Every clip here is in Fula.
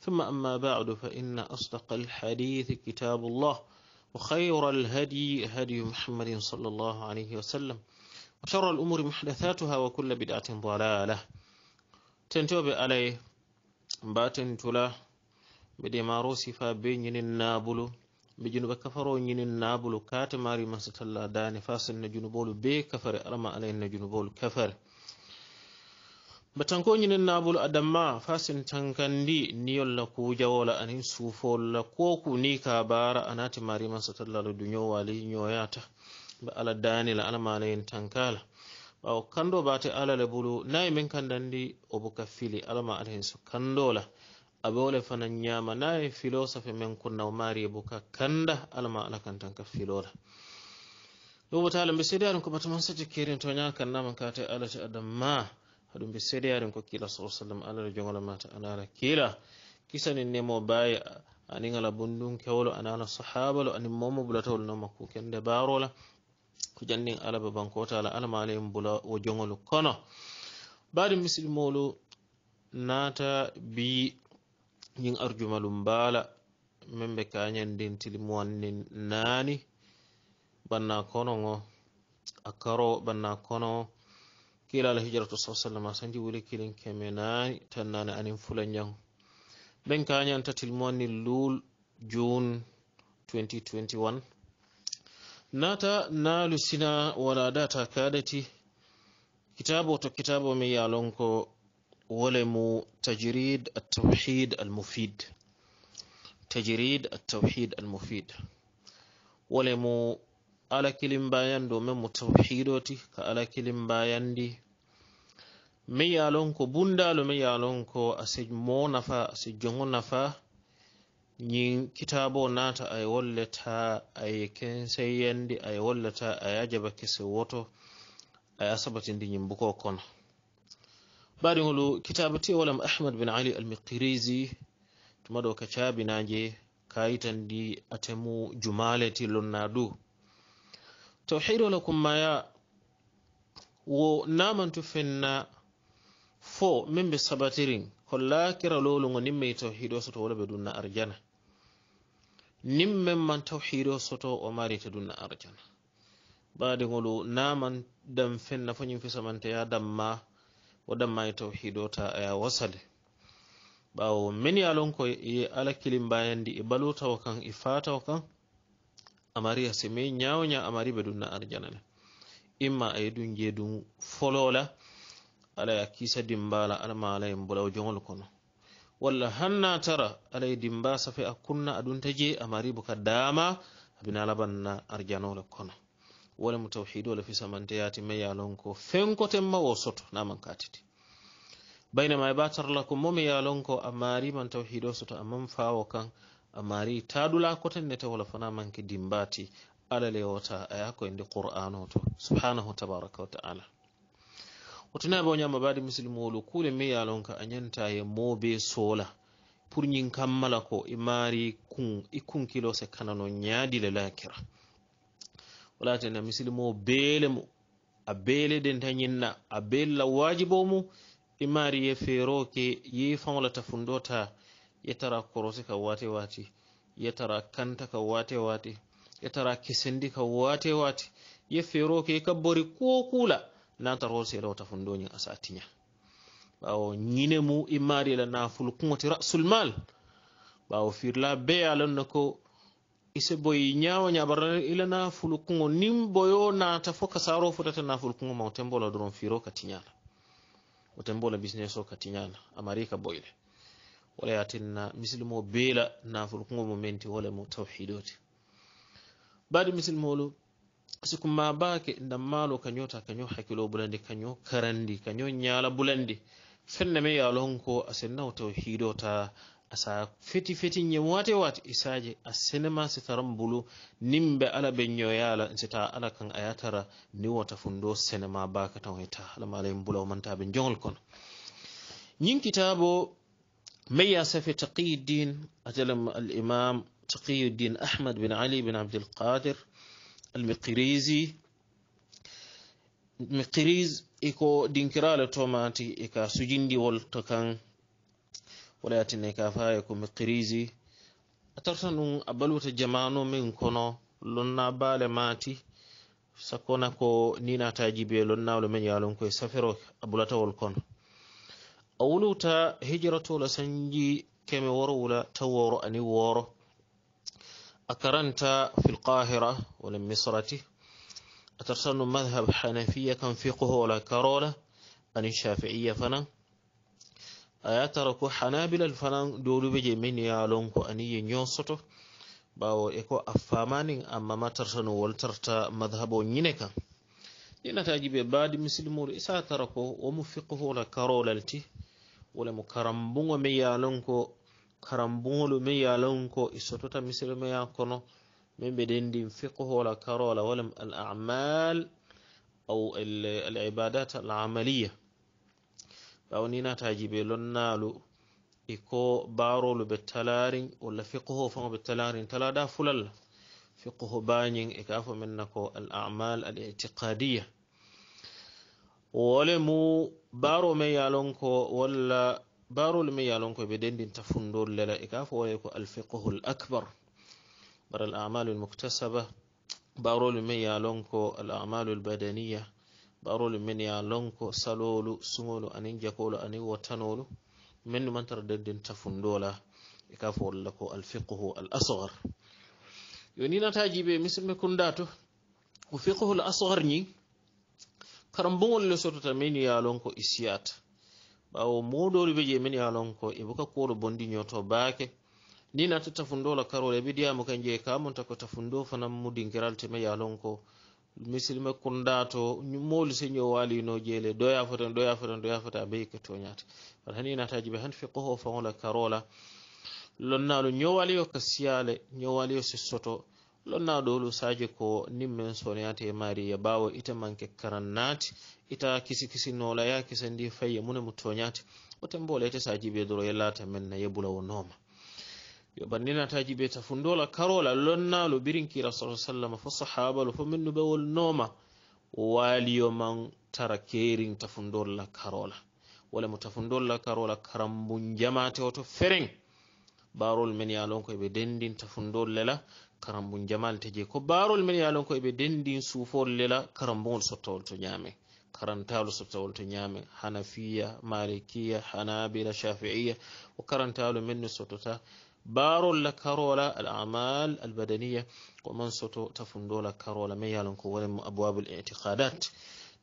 ثم أما بعد فإن أصدق الحديث كتاب الله وخير الهدي هدي محمد صلى الله عليه وسلم وشر الأمور محدثاتها وكل بدعة ضلالة تنتوب علي باتن تلا بدي ماروسي فابين النابل بجنوب كفرو ين النابل ماري مسطلا داني فاسن جنوبول بي كفر أرما علينا جنوبول كفر batanko na bulu adamma fasin tankandi niyol la kujawola anin suufol la koku ni ka bara anati mariman satallalu dunyo wali nyoyata ba ala dani la ala malayin tankala ɓawo kando bate ala le bulu yi min kandandi o buka fili alama Kando la kandola aɓe wole fana yi filosofe men kunnaw mari e buka kanda alama ala kan tanka filola ɗum wotala ta seedi aɗum ko bataman kan kerin ka ta ala ta adamma haɗum ɓe seeɗeyaɗen ko kiila sa sallam alaala jogola mata anaala kiila kisani nemo baawi ani ngala bonndun kewlo anaala sahabalo ani momo bulatawol noon makku kende baarola ko jannin ala babankotaala alamaalayim bula o jogolu kono baadi misilmolu naata bi yin arjumalu mbaala min ɓe kañandin tilimowannin naani banna kono ngo a karowo banna kono o kiilala hijratu sa sallam sanji wuli kilin keme naani tan naani anin fula ñaŋ ɓen ka ñanta tilmoni june 2021 nata naalu sina wala data kaadati kitabo to kitabo mi yalon ko wole mu tajrid altawhid almufid tajrid altawhid almufid wole mu alakilin bayan domin mu tauhidoti ka alakilin bayan di min yalon ko bundalo min yalon ko ase mo nafa ase jongo nafa yin kitabo nata ay wallata ay ken sai yandi ay wallata ay ajaba kese woto ay asabati ndi yin buko kono bari ngolu kitabo ti wala ahmad bin ali al miqrizi tumado ka chabi naje kayitan di atemu jumale ti lonna du tawhidola kummaya wo namantu fenna fo min be sabatirin hollakiralolugo nin mai tawhido soto wolaɓe dunna arjana nin men man tawhido soto o marita dunna arjana badigolu naman dan fenna fo ñin fisamante ya damma wo dammayi tawhido ta aya wasale ɓawo min yalon ko ye ala kilimbayandi e balutawo kan e fatawo kan amari asemi ñawoña amari ɓe ɗum na arjanane imma ayiɗum jeeɗum folola ala ya kisa dimbala alama ala en bolawo jogol kono walla hanna tara alaye dimba safe a kunna aɗunta je amari boka daama abina alaɓanna arjanole kono wole mo tawhidole fi samante yati ma yalon ko fenkotenma wo soto naman katiti baynema e ɓa tarla ko momi yalon ko amari man tawhido soto aman fawo kan amari taɗula kotenete wala fanamanke dimbati alalewota ayakoyende qur'ano to subhanahu tabaraka wa taala otinaɓe o ñama baɗi musilmolu kuule mi yalon ka a ñanta ye mobe soola pour ñin kam mala ko i maari kun i kunkilose kana no ñaadile lakira walatena musilmo beele mo a beele den ta ñinna a beelela wajibo mu i maari ye feeroke ye fanolata fundota Ya tara korosi ka wate ya tara kanta ka wate ya tara kisindi ka wate wate ya fero ka ka bori ko kula nanta rosela wota fundoñin asa tiña ɓawo ñine mu imari la naful kuŋoti rasul mal bawo firla be lan na ko isa boyi nya barna ila na kuŋo nin boyo nata fo kasaro ta na fulkun ma o bola doron firo ka tiñala o bola business ka tinya amari ka boyle wala yatinna misilmo beela nafolkugo momenti walemo tawhidote baɗi misilmolu sikumma bake dammalo kaño ta kaño hakkilo bulandi kaño karandi kaño ñala bulandi fenname yalonko asennao tawhidota asa feti feti ñe wate wate isaje e a senema sitaran bulu nin ɓe ala ɓe ñoyala sita ala kan a yatara ni wota fundo senema baka tan hoyta e alamalayin bulawmanta ɓe jogol kono ñin kitabo ميا سفي تقي الدين أتلم الإمام تقي الدين أحمد بن علي بن عبد القادر المقريزي مقريز إكو دينكرالة توماتي إكا سجندي والتكان ولا يتنى كافايا إكو مقريزي أترسن أبلوت جمانو من كونو لنا بالماتي sakona ko nina taji be lonnawlo men yalon koye safiro abulatawol kono awluta hijratola sanji keme worowla taw woro ani woro أكرنت في القاهرة ولم مصرتي أترسل مذهب حنفية كان فقه ولا كرولة أن الشافعية فنا أيترك حنابل الفنان دول بجي من يالون أني نيوسطو باو إكو أفامانين أما ما ترسل والترتا مذهب نينكا لأن بعد مسلمور إسا تركو ومفقه ولا كرولة wala mo karambuŋo me ye a loŋ ko karambuŋolu me ye a loŋ ko i sotota misilimeya kono meŋ be dendin fiqho la karo la walam al amal au al ibadat al amaliya bawo ni nataji be lonnaalu i ko baarolu be talariŋ walla fiqho faŋo be talariŋ tala fulal la fiqho baañiŋ i ka fo meŋ na ko al amal al itiqadiya wole mu baro me yalonko walla barol me yalonko be dendin ta fundol lela e ka fo wole ko alfiqhu al akbar bar al a'mal al muktasaba barol me yalonko al a'mal al badaniya barol men yalonko salolu sumolu anin jakolu anin wotanolu min numantar dendinta fundola e ka fo wolla ko fiqhu al asghar yo ninataji ɓe misme kundato ko fiqhu l ni. kara mbowol le sotota min yalon ko isiyat ɓawo moɗolu ɓe je min yalon ko e boka koɗo bondiño to baake ni nata tafundola karole ɓe diyamo kanje kamon tako tafundo fana mudinkiral teme yalon ko misilme kundato moolu se ño walino jeele doya fotan doya fotan doya fota mbe yikka toñata wata hani nataji ɓe han fiqohofanola karola lonnalu ñowaliyo ka siyale ñowaliyo se soto lonna ɗolu saji ko nin men soniyate mariya bawo ita manke karannati ita kisikisi nola ya kisendi faye mune mu toñate oten bolete sajiɓe doro yellata men na yebula wo nooma yo banninataji ɓe tafundola karola lonnalo birinkira sa sallam fo sahabalo fo minnuɓewol nooma waliyo man tara kerin tafundolla karola wala mo tafundolla karola karambun jamatewoto feren barol men yalon koyeɓe dendin tafundollela karambun jamal te je ko barol men yalon ko eɓe dendin suufol lela karambugol sottawol to ñaame karantalu sottawol to ñaame hanafiya malikiya hanabila shafi'iya ko karantalu men ne sottota barol la karola al amal al badaniya ko man soto tafundola karola men yalon ko wonemo abwabul itiqadat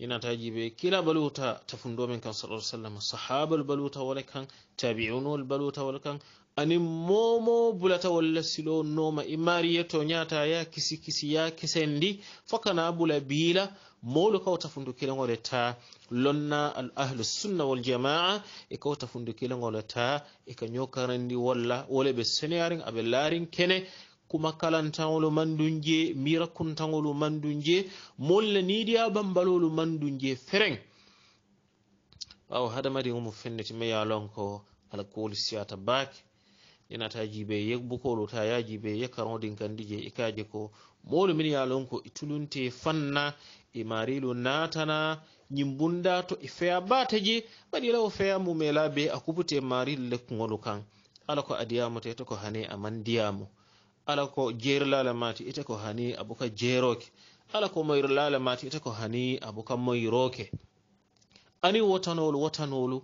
ina taji be kila baluta tafundomen kan sallallahu alaihi wasallam sahabal baluta wala kan tabi'unul baluta wala kan anin momo bulatawol lassilo noma imariyeto yata ya kisi kisi ya kesendi fokana bula biila molu kawta fundukilagole ta lonna al ahlu sunna wal jamaa e kawta fundukilagole ta eka ñokarandi walla wole ɓe senéarin aɓe laarin kene kuma kalantaŋolu mandun je mirakuntaŋolu mandun je molle niidiya bambalolu mandun je feren ɓawo hadamadi omu fenditi ma ya lon ko alkuwol siyata baake yanataji be yeg bukolo ta yaji be yekkaroɗin gandi je ikaje ko molu min yalon ko itulunte fanna e marilo natana yimbunda to e feya bateje waɗi lawo feya mumela be a kubute marilo lekkugolu kan ala ko adiyamo te to ko hane amandiyamo ala ko jeri lalamati ite ko hani abuka jeroke ala ko moyro lalamati ite ko hani abuka moyroke ani wotanolu wotanolu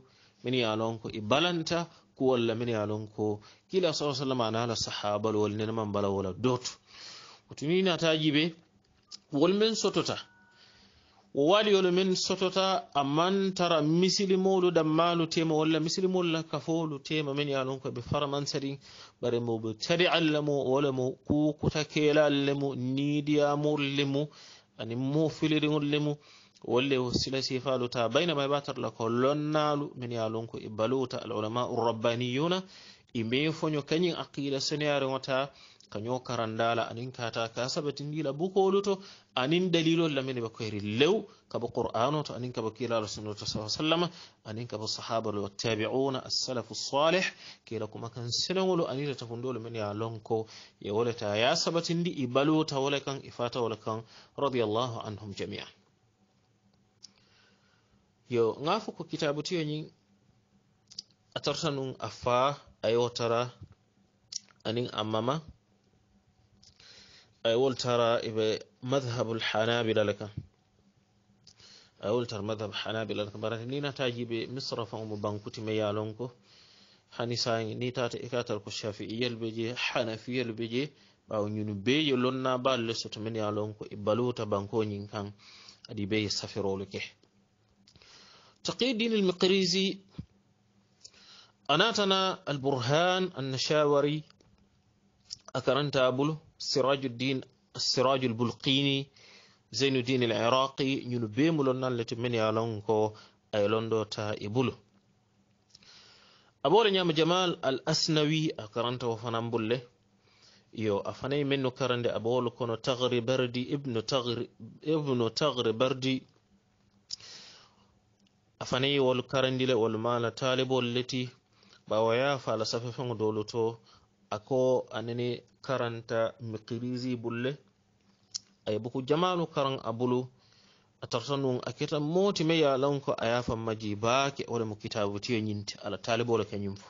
min yalon ko e balanta ku walla mine alon ko kila sa sallam anala sahabal wal nenaman bala wala dooto otumi nataji ɓe wol men sotota o wali olo men sotota amman tara misili molu dammalu tema walla misili molu lakkafolu tema men yalon koɓe faramansadi bare mowɓe tari allamo walamo kukuta kelallemo nidiyamollemo ani mofilirigollemo واللي وسيلة سيفالوتا بينما يباتر لكلون نالو من يالونكو إبالوتا العلماء الربانيون إمي فنيو كنين أقيل سنيار وتا كنيو كراندالا أنين كاتا كاسبت نيلا بوكولوتو أنين دليلو لمن بكير لو كبو قرآنو أنين كبو كيلا رسول الله صلى الله عليه وسلم أنين كبو الصحابة والتابعون السلف الصالح كيلا كما كان سنولو أنين تفندول من يالونكو يولتا ياسبت ندي إبالوتا ولكن إفاتا ولكن رضي الله عنهم جميعا yo ŋafu ko kitabu tiyo ñiŋ a tarta nun a faa a yewo tara aniŋ a mama a yewol tara i be madhabul hanabila le kaŋ a yewol tara madhab hanabila le kaŋ barate ni nataji be misra faŋo mu bankuti me ye loŋ ko hani saŋi ni tata i ka tara ko shafiiyel be je hanafiyel be je ɓawo ñunu bee ye lonna baalu le soto men ye loŋ ko i baluwota bankoñiŋ kaŋ adi i be ye safirolu ke تقي الدين المقريزي أناتنا البرهان النشاوري أكرنت أبول سراج الدين السراج البلقيني زين الدين العراقي ينبي لنا التي من يالونكو أي لندو تا إبولو أبول نعم جمال الأسنوي أكرنت وفنان yo يو أفني منو كرند karande لكونو تغري بردي ابن تغري ابن تغري بردي afaniwol karandile wol mana talibol leti ɓawa yaha fala safefeŋo dowloto ako anani karanta mikirisi bulle ayeboko jamanu karan abulu a tartanun akita motime yalanko a yafan maji bake wole mo kitabutiyo ñinte ala talibole kañumfo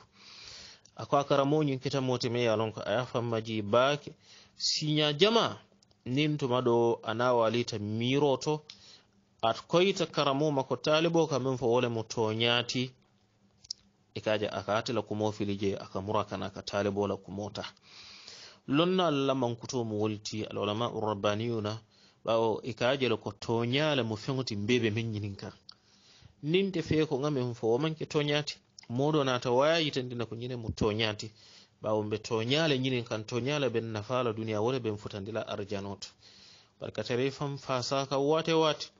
ako a kara moñin kita motime yalanko a yafan maji bake siña jama nin tuma ɗo anawalita miroto atkoyta karamu mako talibo kamen fo wala mo ikaja e kaja akatela kumo fili je kana ka talibo la kumota lonna allah mankuto mo wolti alulama rabbaniuna bawo ikaje la ko toñale mo feŋoti mbeɓe men ñinin kan ninte fe ko ŋamen fo man ke womanke toñaati moɗo nata waya yitandina ko ñine mo toñaati ɓawo ɓe toñale ñinin kan toñale ben nafala duniya wala ben futandila arjanot barkatare fam fasaka wate wate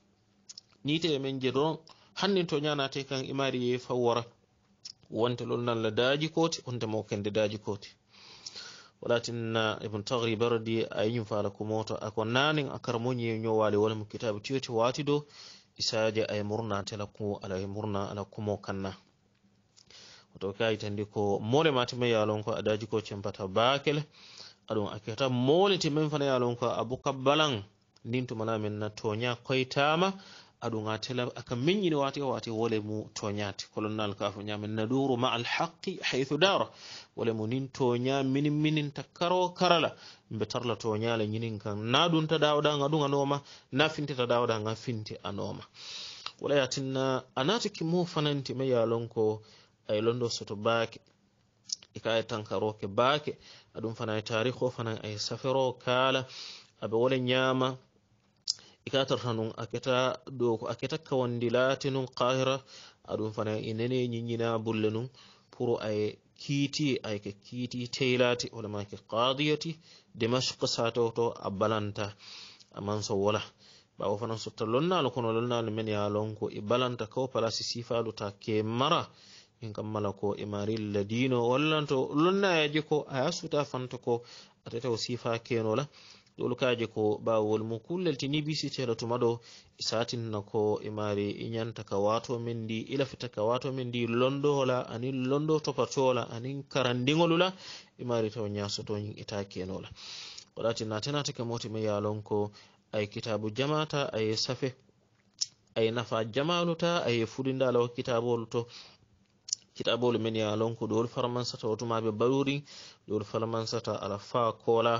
nite men geɗon hannden to ñanate kan imari e yeewi faw wora wonte lol nalla daaji koti onte mo kende daaji koti wala tinna ibne tahriba radi a yiñum faala ko moto ako naanen akarmo ñeew ñowaali wala mo kitabe tiyoti waati do isaaji e aye murna tela ko ala e murna ala kumo kanna oto kayitandi ko moole matima yalon ko a daaji ko cempata baakel aɗum akkita moole timen fana yalon ko abou kabbalan ndin tumanamin na toña koytama adunga tela aka meññini wati wati wole mo toñati kolonnal kafo ñami naduru ma alhaqi haythu dara wole mu nin tonya minin mininta karo karala mbe tarla toñale ñinin kan na ta dawda ga ɗum noma na finti dawɗa ga finti anoma wala yatinna anati kimu fananti me yalon ko ay londo soto baake e kaye tankaroke baake aɗum fana e tariho fana ay safero kala abe wole nyama ika tarta nun aketa dow ko aketa kawandi laati nun kahira aɗum fana inene ñiñina bulle nun pour aye kiiti ayke kiiti teylaati walamake kadiyati dimashk satoto a balanta aman so wola ɓawo fana sotta lonnalo kono lonnalo men ya lon ko e balanta kaw palasi sifalu ta ke mara min kam mala ko e marilla dino wallanto lonnayaji ko aya suta fanta ko atetao sifa kenola ƴolkaaje ko ɓaawol mum kullel tini bisiteeɗo tuma ɗo e satinna ko e maari e ñanta ka waatomen ndi ilafita e ka waatomen ndi londola anin londo topatola anin karandiŋolula e maari taw ñasotoñin itakenola waɗati natenate ka mootima yalon ko ay kitabu jamata aye safe aye nafa jamaluta aye fuɗindalawo kitabolu to kitaɓolu men yalon ko ɗowol farmansata wotumaɓe baruri ɗowol farmansata ala fa kola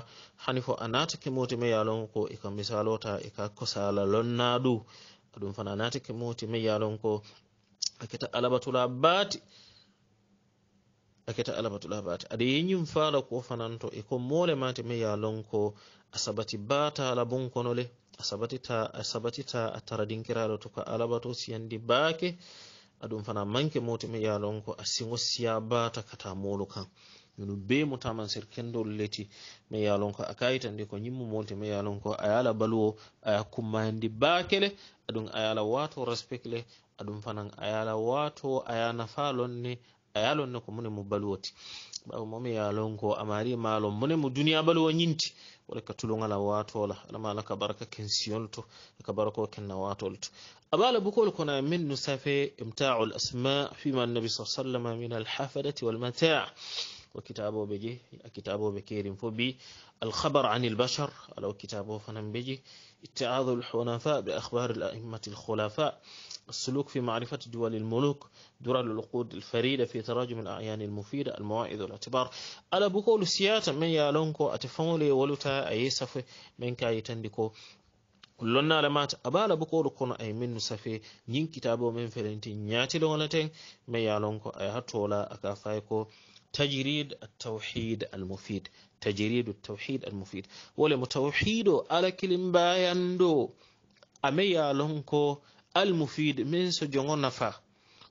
hani fo a natake motime yalon ko eka misalota eka kosala lonnaɗu aɗum fana natake motime yalon ko aketa alabatula bati aketa alabatula bati aɗa yeñum fala ko fananto eko molemate me yalon ko asabati bata labonkonole asabatita asabatita a taradinkiraɗo toko alabato siyandi baake aɗum fana manke motima yalon ko asigo siya bata kata molu kan minu be mo taman ser kendol leti ma yalon ko a kayitandi ko yimmu motima yalon ko a yala baluwo aya kummayandi bakele aɗum a yala wato respectle aɗum fana a yala wato aya nafalonne a yalonne ko mune mo baluwoti ɓawo momi yalon ko amari malo mune mo duniya baluwo yinti ولك تلونا لوات ولا لما لك بركة كنسيونتو لك بركة كنوات ولت أبالا بقول كنا من نسافة امتاع الأسماء فيما النبي صلى الله عليه وسلم من الحافلة والمتاع وكتابه بيجي كتابه بكيرين فبي الخبر عن البشر على كتابه فنم بيجي اتعاظ الحنفاء بأخبار الأئمة الخلفاء السلوك في معرفة دول الملوك درر العقود الفريدة في تراجم الأعيان المفيدة المواعظ والاعتبار على بقول سياتا من يالونكو أتفولي ولتا أي سفي من كايتندكو kullonna la mata abala bukoro kono ay min safe nyin kitabo men felenti nyati lo laten me yalon ko ay hatola aka fay ko تجريد التوحيد المفيد تجريد التوحيد المفيد ولم توحيد على كلمة بايندو أمي يالونكو almufide min so jongo nafa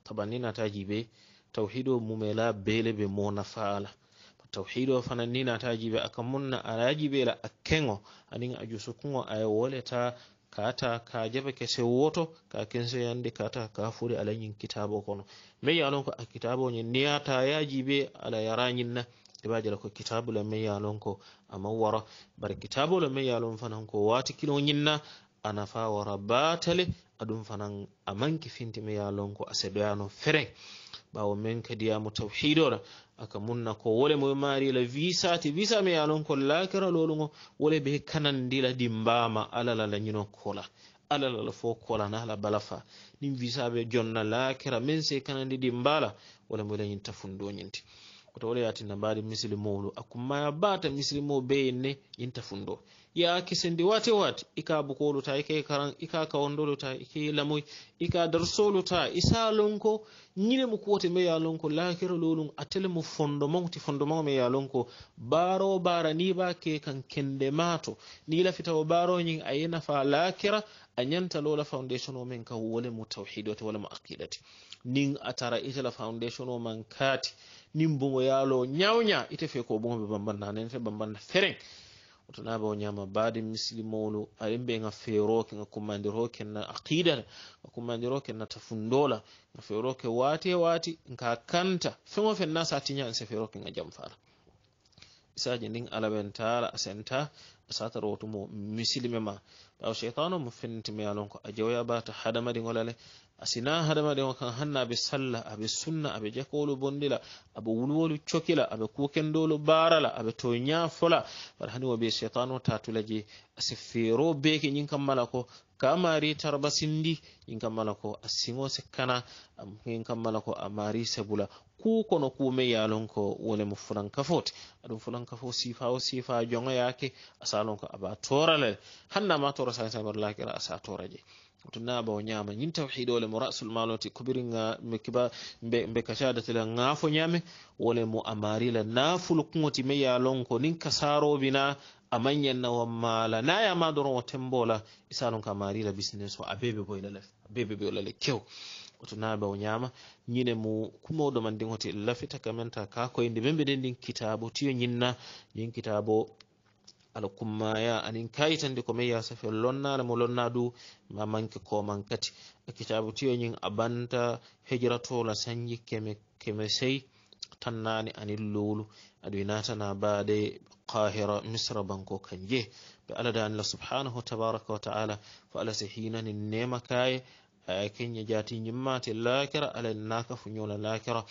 tabanni nataji be tawhido mumela bele be mo nafa ala tawhido fana ni nataji be aka munna araji be la akengo anin aju sukungo aye woleta kata ka jaɓa kese woto ka kense yande kata ka fori alayin kitabo kono mai ya lonko a kitabo ñin niyata yaji be ala yarañinna ibajala ko kitabu la mai ya lonko ama wara bara kitabo la mai ya lon fana ko wati kilo ñinna a nafawora batale aɗum fanan a manki fintimi yalonko a seɗoyano feren ɓawo min kadiyamo tawhidoɗa aka munna ko wole mo marila wi sati wi sami yalonko lakira lolugo wole ɓe kanandila ɗi mbama alalala ñino kola alalala fo kolanala balafa ɗin wisaɓe jonna lakira min se kanandi ɗi mbala wole mo leñin tafundoñinti kutawole yatinna mbaɗi misilimo ɗo akkumaya bata misilimo beyenne yinta fundo ya kisindi wati wati ika bukolu ta ika karan ika kawandolo ta ika lamoy ika ta isa lonko ñine mu kuwote me ya lonko atele mu fondement ti fondement me ya baro bara niba ke kan kende mato ni lafita o baro ñin a yenafa lakira a ñanta lola foundation o men ka wole mu tawhid wala mu aqidati nin atara itela foundation o man kaati nin bomo yaalo ñawña ite fe ko bomo ɓe bambanna nen fe bambanna fereŋ oto naɓe o ñama baade misilimolu aɗen ɓe ga feeroke ga kummadiroke na aqidala ga kummadiroke na tafundola ga feeroke waate waati ga kanta feŋo fen na sa tiña an se feeroke ga jam fara isaji ndin alawentala asenta asata rotumo misilime ma ɓawa cheitan o mo fenntime yalon ko a jewoya bata hadamadiŋolale asina hadama ɗe wokan hanna aɓe salla aɓe sunna aɓe jakowolu bondila aɓe wulwolu cokila aɓe kukendolu barala aɓe to ñafola bara hani woɓe cheitan o tatulaji asi fero beke ñin kam mala ko kamari tarba sindi ñin kam mala ko a siŋo sikkana ñin kam mala ko a mari sabula ku kono kume yalon ko wolemo fulankafoti aɗum fulankafo sifa o sifa jongo yake asalon ko aɓa toralal hannama toro sa sabarlakira asa toraje tunaba o ñaama ñin tawhidole mo rasul maloti kubiriga kiba mbe kacadatela ŋaafo ñaame wole mo amarila naafulu kuŋoti me ye lon ko nin kasaarobina amanyanna wa mala na ya ma doron watan bola isalon ka marila business wa abebe boy la abebe boy la kew wato na ba nyama nyine mu kuma do mandin hotel lafita kamenta ka ko inde bembe kitabo tiyo nyinna nyin kitabo alkummaya anin kayitande ko meya safel lonnare mo lonna du ma manke koman kati e kitabu tiyoñin abanta hejiratola sanji keme keme sey tannani anin lowlu aɗi e natana baade kahira misra banko kanje ɓe aladaanila subhanahu tabaraka wa taala fo alah se hinani nema kaye aya kenya jati yimmate lakira alal naka fuñola lakira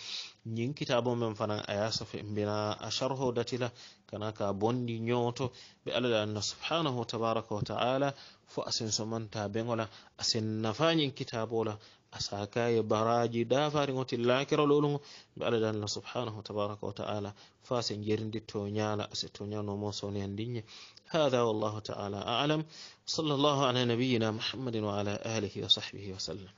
ñin kitabo men fanan aya safe mbina asharho datila kanaka bondi ñooto ɓe alal allah subhanahu wa tabaraka wa taala fo asen somanta beŋola asen nafañin kitabola asaka ya baraji dafari ngoti lakira lolungo mbe allah dan subhanahu tabaraka wa taala fasi njirindi tonyala ñala ase to ñanomo soni han dinñe hada wallahu taala a'alam sallallahu ala nabiyina muhammadin wa ala ahlihi wa sahbihi wa sallam